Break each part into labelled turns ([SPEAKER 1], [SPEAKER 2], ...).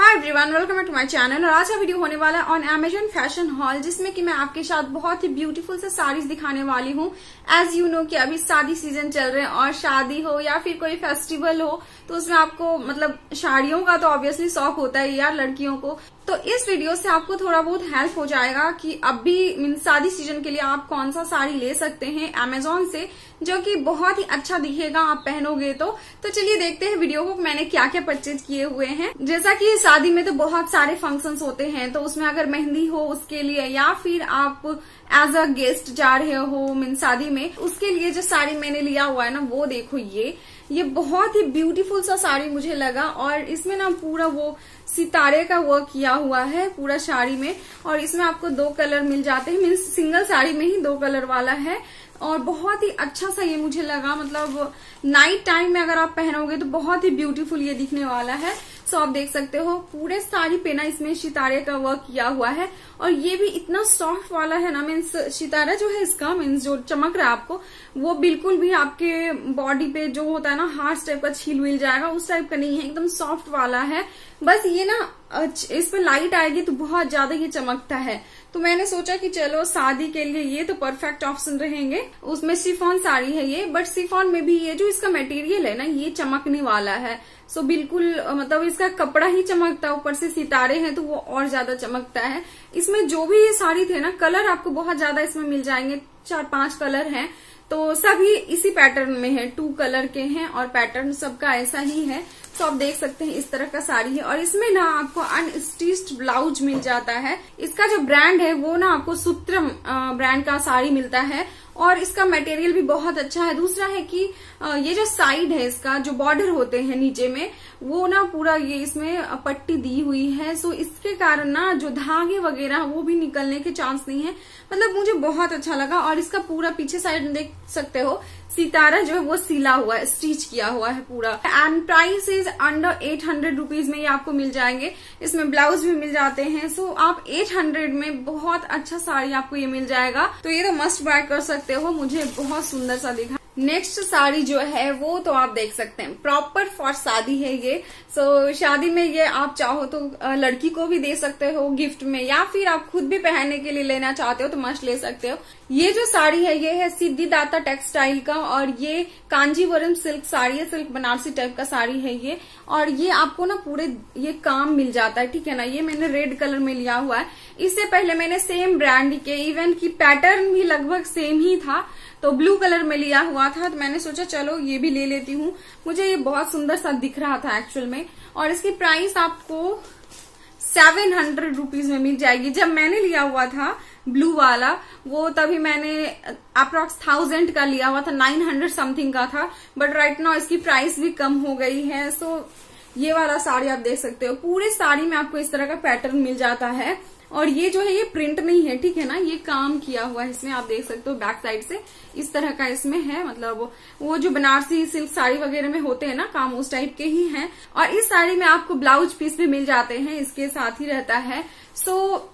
[SPEAKER 1] hi everyone welcome back to my channel और आज का वीडियो होने वाला है ऑन एमेजन फैशन हॉल जिसमें कि मैं आपके साथ बहुत ही ब्यूटीफुल से साड़ीज दिखाने वाली हूँ एज यू नो कि अभी शादी सीजन चल रहे हैं और शादी हो या फिर कोई फेस्टिवल हो तो उसमें आपको मतलब साड़ियों का तो ऑब्वियसली शौक होता है यार लड़कियों को तो इस वीडियो से आपको थोड़ा बहुत हेल्प हो जाएगा कि अब भी मीन शादी सीजन के लिए आप कौन सा साड़ी ले सकते हैं अमेजोन से जो कि बहुत ही अच्छा दिखेगा आप पहनोगे तो तो चलिए देखते हैं वीडियो को मैंने क्या क्या परचेज किए हुए हैं जैसा कि शादी में तो बहुत सारे फंक्शंस होते हैं तो उसमें अगर मेहंदी हो उसके लिए या फिर आप एज अ गेस्ट जा रहे हो मीन शादी में उसके लिए जो साड़ी मैंने लिया हुआ है ना वो देखो ये ये बहुत ही ब्यूटीफुल सा साड़ी मुझे लगा और इसमें ना पूरा वो सितारे का वर्क किया हुआ है पूरा साड़ी में और इसमें आपको दो कलर मिल जाते हैं मीन्स सिंगल साड़ी में ही दो कलर वाला है और बहुत ही अच्छा सा ये मुझे लगा मतलब नाइट टाइम में अगर आप पहनोगे तो बहुत ही ब्यूटीफुल ये दिखने वाला है सो आप देख सकते हो पूरे सारी पेना इसमें सितारे का वर्क किया हुआ है और ये भी इतना सॉफ्ट वाला है ना मीन्स सितारा जो है इसका मीन्स जो चमक रहा है आपको वो बिल्कुल भी आपके बॉडी पे जो होता है ना हार्ड टाइप का छील मिल जाएगा उस टाइप का नहीं है एकदम सॉफ्ट वाला है बस ये ना इस पर लाइट आएगी तो बहुत ज्यादा ये चमकता है तो मैंने सोचा कि चलो शादी के लिए ये तो परफेक्ट ऑप्शन रहेंगे उसमें सिफोन साड़ी है ये बट सिफोन में भी ये जो इसका मटेरियल है ना ये चमकने वाला है सो बिल्कुल मतलब इसका कपड़ा ही चमकता है ऊपर से सितारे हैं तो वो और ज्यादा चमकता है इसमें जो भी ये साड़ी थे ना कलर आपको बहुत ज्यादा इसमें मिल जाएंगे चार पांच कलर है तो सभी इसी पैटर्न में है टू कलर के हैं और पैटर्न सबका ऐसा ही है सो तो आप देख सकते हैं इस तरह का साड़ी है और इसमें ना आपको अनस्टिच्ड ब्लाउज मिल जाता है इसका जो ब्रांड है वो ना आपको सूत्रम ब्रांड का साड़ी मिलता है और इसका मटेरियल भी बहुत अच्छा है दूसरा है कि ये जो साइड है इसका जो बॉर्डर होते हैं नीचे में वो ना पूरा ये इसमें पट्टी दी हुई है सो इसके कारण ना जो धागे वगैरह वो भी निकलने के चांस नहीं है मतलब मुझे बहुत अच्छा लगा और इसका पूरा पीछे साइड देख सकते हो सितारा जो है वो सिला हुआ है स्टिच किया हुआ है पूरा and price is under eight hundred rupees में ये आपको मिल जाएंगे इसमें ब्लाउज भी मिल जाते हैं सो आप एट हंड्रेड में बहुत अच्छा साड़ी आपको ये मिल जाएगा तो ये तो मस्ट बाय कर सकते हो मुझे बहुत सुंदर सा दिखा नेक्स्ट साड़ी जो है वो तो आप देख सकते हैं प्रॉपर फॉर शादी है ये सो so, शादी में ये आप चाहो तो लड़की को भी दे सकते हो गिफ्ट में या फिर आप खुद भी पहनने के लिए लेना चाहते हो तो मस्ट ले सकते हो ये जो साड़ी है ये है सिद्धिदाता टेक्सटाइल का और ये कांजीवरम सिल्क साड़ी है सिल्क बनारसी टाइप का साड़ी है ये और ये आपको ना पूरे ये काम मिल जाता है ठीक है ना ये मैंने रेड कलर में लिया हुआ है इससे पहले मैंने सेम ब्रांड के इवन की पैटर्न भी लगभग सेम ही था तो ब्लू कलर में लिया हुआ हुआ था तो मैंने सोचा चलो ये भी ले लेती हूँ मुझे ये बहुत सुंदर सा दिख रहा था एक्चुअल में और इसकी प्राइस आपको सेवन हंड्रेड रुपीज में मिल जाएगी जब मैंने लिया हुआ था ब्लू वाला वो तभी मैंने अप्रोक्स थाउजेंड का लिया हुआ था नाइन हंड्रेड समथिंग का था बट राइट नाउ इसकी प्राइस भी कम हो गई है सो ये वाला साड़ी आप देख सकते हो पूरे साड़ी में आपको इस तरह का पैटर्न मिल जाता है और ये जो है ये प्रिंट नहीं है ठीक है ना ये काम किया हुआ है इसमें आप देख सकते हो बैक साइड से इस तरह का इसमें है मतलब वो, वो जो बनारसी सिल्क साड़ी वगैरह में होते हैं ना काम उस टाइप के ही हैं और इस साड़ी में आपको ब्लाउज पीस भी मिल जाते हैं इसके साथ ही रहता है सो so,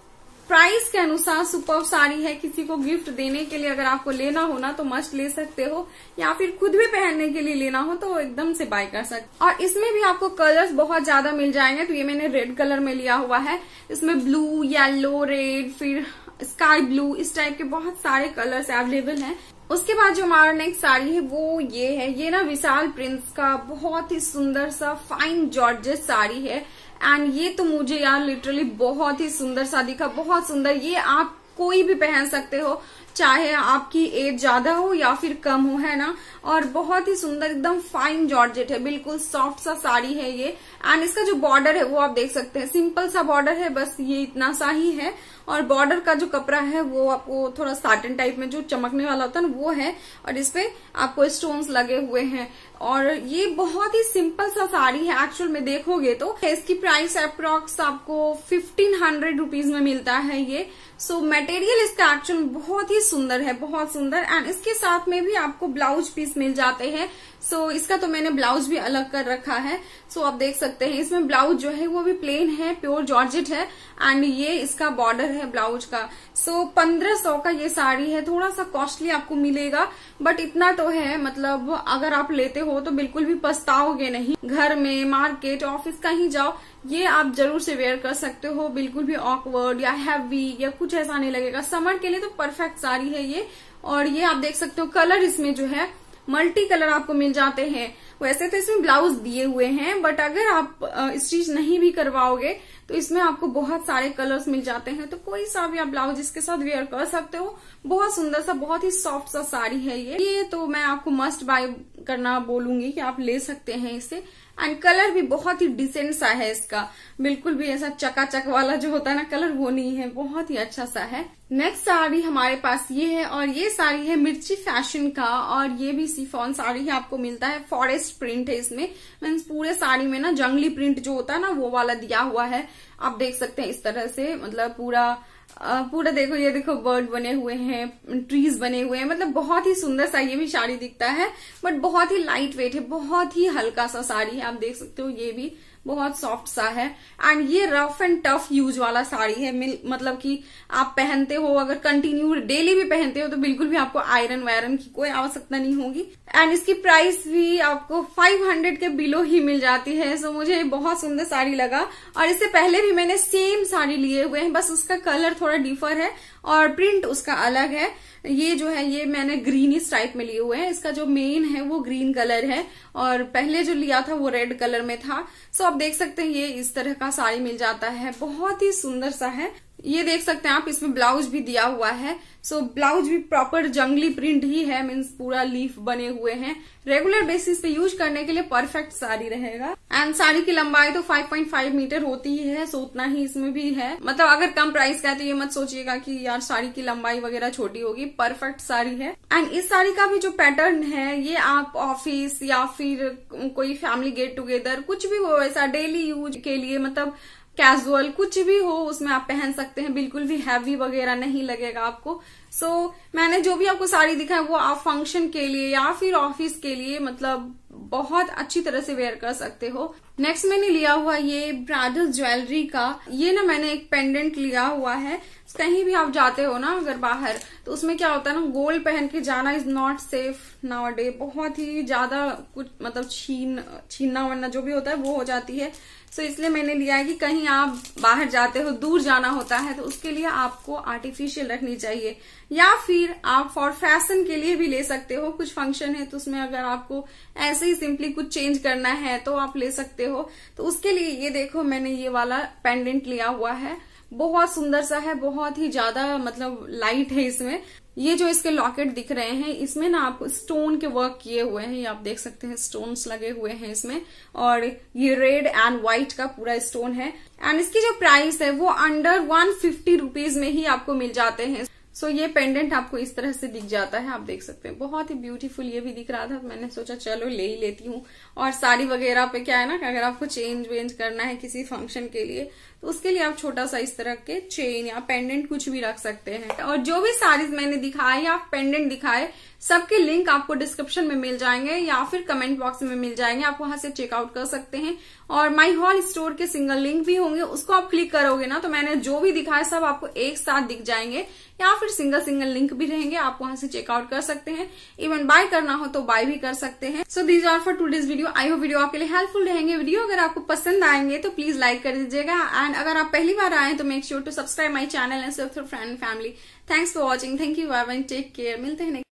[SPEAKER 1] प्राइस के अनुसार सुपर साड़ी है किसी को गिफ्ट देने के लिए अगर आपको लेना हो ना तो मस्ट ले सकते हो या फिर खुद भी पहनने के लिए लेना हो तो एकदम से बाय कर सकते और इसमें भी आपको कलर्स बहुत ज्यादा मिल जाएंगे तो ये मैंने रेड कलर में लिया हुआ है इसमें ब्लू येलो रेड फिर स्काई ब्लू इस टाइप के बहुत सारे कलर्स अवेलेबल है उसके बाद जो हमारा नेक्स्ट साड़ी है वो ये है ये ना विशाल प्रिंस का बहुत ही सुंदर सा फाइन जॉर्जेस साड़ी है एंड ये तो मुझे यार लिटरली बहुत ही सुंदर सा दिखा बहुत सुंदर ये आप कोई भी पहन सकते हो चाहे आपकी एज ज्यादा हो या फिर कम हो है ना और बहुत ही सुंदर एकदम फाइन जॉर्जेट है बिल्कुल सॉफ्ट सा साड़ी है ये एंड इसका जो बॉर्डर है वो आप देख सकते हैं सिंपल सा बॉर्डर है बस ये इतना सा ही है और बॉर्डर का जो कपड़ा है वो आपको थोड़ा साटन टाइप में जो चमकने वाला होता है ना वो है और इसपे आपको स्टोन्स लगे हुए हैं और ये बहुत ही सिंपल सा साड़ी है एक्चुअल में देखोगे तो इसकी प्राइस अप्रोक्स आपको फिफ्टीन हंड्रेड रुपीज में मिलता है ये सो so, मटेरियल इसका एक्चुअल बहुत ही सुंदर है बहुत सुंदर एंड इसके साथ में भी आपको ब्लाउज पीस मिल जाते हैं सो so, इसका तो मैंने ब्लाउज भी अलग कर रखा है सो so, आप देख सकते हैं इसमें ब्लाउज जो है वो भी प्लेन है प्योर जॉर्जेट है एंड ये इसका बॉर्डर है ब्लाउज का सो पंद्रह सौ का ये साड़ी है थोड़ा सा कॉस्टली आपको मिलेगा बट इतना तो है मतलब अगर आप लेते हो तो बिल्कुल भी पछताओगे नहीं घर में मार्केट ऑफिस कहीं जाओ ये आप जरूर से वेयर कर सकते हो बिल्कुल भी ऑकवर्ड या हैवी या कुछ ऐसा नहीं लगेगा समर के लिए तो परफेक्ट साड़ी है ये और ये आप देख सकते हो कलर इसमें जो है मल्टी कलर आपको मिल जाते हैं वैसे तो इसमें ब्लाउज दिए हुए हैं बट अगर आप स्टिच नहीं भी करवाओगे तो इसमें आपको बहुत सारे कलर्स मिल जाते हैं तो कोई सा भी आप ब्लाउज इसके साथ वेयर कर सकते हो बहुत सुंदर सा बहुत ही सॉफ्ट सा साड़ी है ये ये तो मैं आपको मस्ट बाय करना बोलूंगी कि आप ले सकते हैं इसे एंड कलर भी बहुत ही डिसेंट सा है इसका बिल्कुल भी ऐसा चकाचक वाला जो होता है ना कलर वो नहीं है बहुत ही अच्छा सा है नेक्स्ट साड़ी हमारे पास ये है और ये साड़ी है मिर्ची फैशन का और ये भी सिफोन साड़ी ही आपको मिलता है फॉरेस्ट प्रिंट है इसमें मीन्स पूरे साड़ी में ना जंगली प्रिंट जो होता है ना वो वाला दिया हुआ है आप देख सकते हैं इस तरह से मतलब पूरा पूरा देखो ये देखो बर्ड बने हुए हैं ट्रीज बने हुए हैं मतलब बहुत ही सुंदर सा ये भी साड़ी दिखता है बट बहुत ही लाइट वेट है बहुत ही हल्का सा साड़ी है आप देख सकते हो ये भी बहुत सॉफ्ट सा है एंड ये रफ एंड टफ यूज वाला साड़ी है मतलब कि आप पहनते हो अगर कंटिन्यू डेली भी पहनते हो तो बिल्कुल भी आपको आयरन वायरन की कोई आवश्यकता नहीं होगी एंड इसकी प्राइस भी आपको 500 के बिलो ही मिल जाती है सो मुझे बहुत सुंदर साड़ी लगा और इससे पहले भी मैंने सेम साड़ी लिए हुए हैं बस उसका कलर थोड़ा डिफर है और प्रिंट उसका अलग है ये जो है ये मैंने ग्रीनिस टाइप में लिए हुए हैं इसका जो मेन है वो ग्रीन कलर है और पहले जो लिया था वो रेड कलर में था सो आप देख सकते हैं ये इस तरह का साड़ी मिल जाता है बहुत ही सुंदर सा है ये देख सकते हैं आप इसमें ब्लाउज भी दिया हुआ है सो so, ब्लाउज भी प्रॉपर जंगली प्रिंट ही है मीन्स पूरा लीफ बने हुए हैं रेगुलर बेसिस पे यूज करने के लिए परफेक्ट साड़ी रहेगा एंड साड़ी की लंबाई तो 5.5 मीटर होती ही है सो so उतना ही इसमें भी है मतलब अगर कम प्राइस का है तो ये मत सोचिएगा कि यार साड़ी की लंबाई वगैरह छोटी होगी परफेक्ट साड़ी है एंड इस साड़ी का भी जो पैटर्न है ये आप ऑफिस या फिर कोई फैमिली गेट टूगेदर कुछ भी हो ऐसा डेली यूज के लिए मतलब कैजुअल कुछ भी हो उसमें आप पहन सकते हैं बिल्कुल भी हैवी वगैरह नहीं लगेगा आपको सो so, मैंने जो भी आपको साड़ी दिखाई वो आप फंक्शन के लिए या फिर ऑफिस के लिए मतलब बहुत अच्छी तरह से वेयर कर सकते हो नेक्स्ट मैंने लिया हुआ ये ब्राइडल ज्वेलरी का ये ना मैंने एक पेंडेंट लिया हुआ है कहीं भी आप जाते हो ना अगर बाहर तो उसमें क्या होता है ना गोल्ड पहन के जाना is not safe nowadays बहुत ही ज्यादा कुछ मतलब छीन छीनना वरना जो भी होता है वो हो जाती है सो तो so, इसलिए मैंने लिया है कि कहीं आप बाहर जाते हो दूर जाना होता है तो उसके लिए आपको आर्टिफिशियल रखनी चाहिए या फिर आप फॉर फैशन के लिए भी ले सकते हो कुछ फंक्शन है तो उसमें अगर आपको ऐसे ही सिंपली कुछ चेंज करना है तो आप ले सकते हो तो उसके लिए ये देखो मैंने ये वाला पेंडेंट लिया हुआ है बहुत सुंदर सा है बहुत ही ज्यादा मतलब लाइट है इसमें ये जो इसके लॉकेट दिख रहे हैं इसमें ना आप स्टोन के वर्क किए हुए हैं ये आप देख सकते हैं स्टोन्स लगे हुए हैं इसमें और ये रेड एंड व्हाइट का पूरा स्टोन है एंड इसकी जो प्राइस है वो अंडर वन फिफ्टी में ही आपको मिल जाते हैं सो so, ये पेंडेंट आपको इस तरह से दिख जाता है आप देख सकते हैं बहुत ही ब्यूटीफुल ये भी दिख रहा था मैंने सोचा चलो ले ही लेती हूँ और साड़ी वगैरह पे क्या है ना कि अगर आपको चेंज वेंज करना है किसी फंक्शन के लिए उसके लिए आप छोटा सा इस तरह के चेन या पेंडेंट कुछ भी रख सकते हैं और जो भी साड़ीज मैंने दिखाए या पेंडेंट दिखाए सबके लिंक आपको डिस्क्रिप्शन में मिल जाएंगे या फिर कमेंट बॉक्स में मिल जाएंगे आप वहां से चेकआउट कर सकते हैं और माई हॉल स्टोर के सिंगल लिंक भी होंगे उसको आप क्लिक करोगे ना तो मैंने जो भी दिखाया सब आपको एक साथ दिख जाएंगे या फिर सिंगल सिंगल लिंक भी रहेंगे आप वहां से चेकआउट कर सकते हैं इवन बाय करना हो तो बाय भी कर सकते हैं so these are for today's video I hope video आपके लिए हेल्पफुल रहेंगे वीडियो अगर आपको पसंद आएंगे तो प्लीज लाइक कर दीजिएगा एंड एंड अगर आप पहली बार आए तो make sure to subscribe my channel and सिर्फ friend family thanks for watching thank you I take care मिलते हैं